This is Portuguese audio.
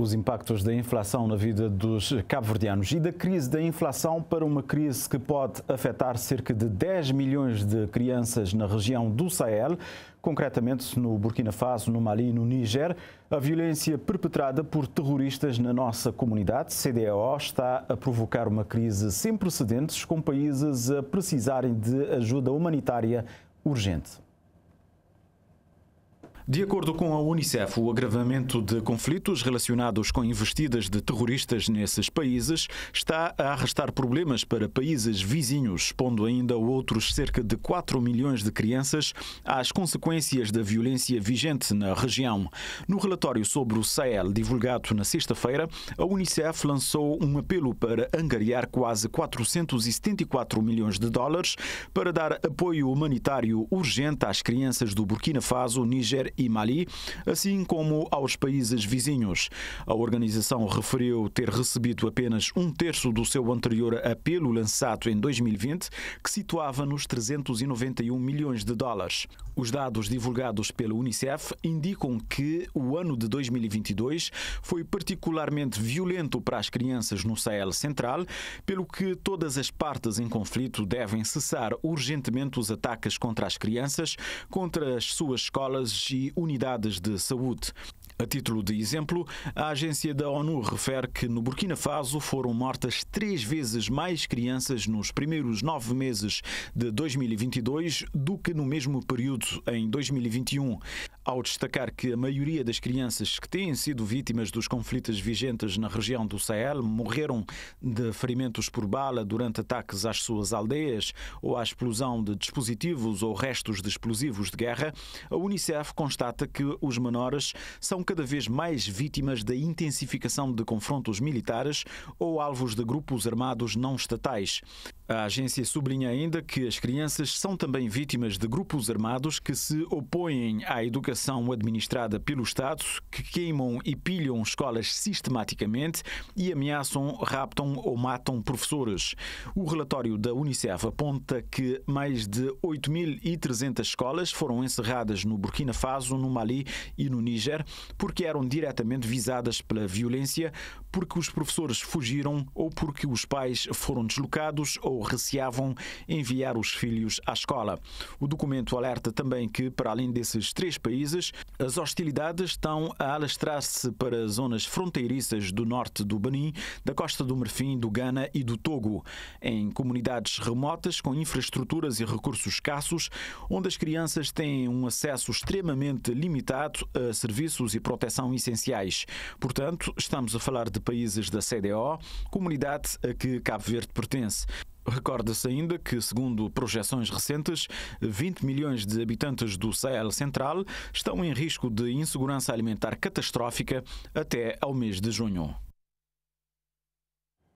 os impactos da inflação na vida dos cabo-verdianos e da crise da inflação para uma crise que pode afetar cerca de 10 milhões de crianças na região do Sahel, concretamente no Burkina Faso, no Mali e no Níger. A violência perpetrada por terroristas na nossa comunidade, CDAO, está a provocar uma crise sem precedentes, com países a precisarem de ajuda humanitária urgente. De acordo com a Unicef, o agravamento de conflitos relacionados com investidas de terroristas nesses países está a arrastar problemas para países vizinhos, expondo ainda outros cerca de 4 milhões de crianças às consequências da violência vigente na região. No relatório sobre o Sahel, divulgado na sexta-feira, a Unicef lançou um apelo para angariar quase 474 milhões de dólares para dar apoio humanitário urgente às crianças do Burkina Faso, Níger e Mali, assim como aos países vizinhos. A organização referiu ter recebido apenas um terço do seu anterior apelo lançado em 2020, que situava nos 391 milhões de dólares. Os dados divulgados pela Unicef indicam que o ano de 2022 foi particularmente violento para as crianças no Sahel Central, pelo que todas as partes em conflito devem cessar urgentemente os ataques contra as crianças, contra as suas escolas e unidades de saúde. A título de exemplo, a agência da ONU refere que no Burkina Faso foram mortas três vezes mais crianças nos primeiros nove meses de 2022 do que no mesmo período em 2021 ao destacar que a maioria das crianças que têm sido vítimas dos conflitos vigentes na região do Sahel morreram de ferimentos por bala durante ataques às suas aldeias ou à explosão de dispositivos ou restos de explosivos de guerra, a Unicef constata que os menores são cada vez mais vítimas da intensificação de confrontos militares ou alvos de grupos armados não estatais. A agência sublinha ainda que as crianças são também vítimas de grupos armados que se opõem à educação administrada pelo Estado que queimam e pilham escolas sistematicamente e ameaçam, raptam ou matam professores. O relatório da Unicef aponta que mais de 8.300 escolas foram encerradas no Burkina Faso, no Mali e no Níger porque eram diretamente visadas pela violência, porque os professores fugiram ou porque os pais foram deslocados ou receavam enviar os filhos à escola. O documento alerta também que, para além desses três países, países, as hostilidades estão a alastrar-se para zonas fronteiriças do norte do Benin, da Costa do Marfim, do Ghana e do Togo, em comunidades remotas com infraestruturas e recursos escassos, onde as crianças têm um acesso extremamente limitado a serviços e proteção essenciais. Portanto, estamos a falar de países da CDO, comunidade a que Cabo Verde pertence. Recorda-se ainda que, segundo projeções recentes, 20 milhões de habitantes do Sahel Central estão em risco de insegurança alimentar catastrófica até ao mês de junho.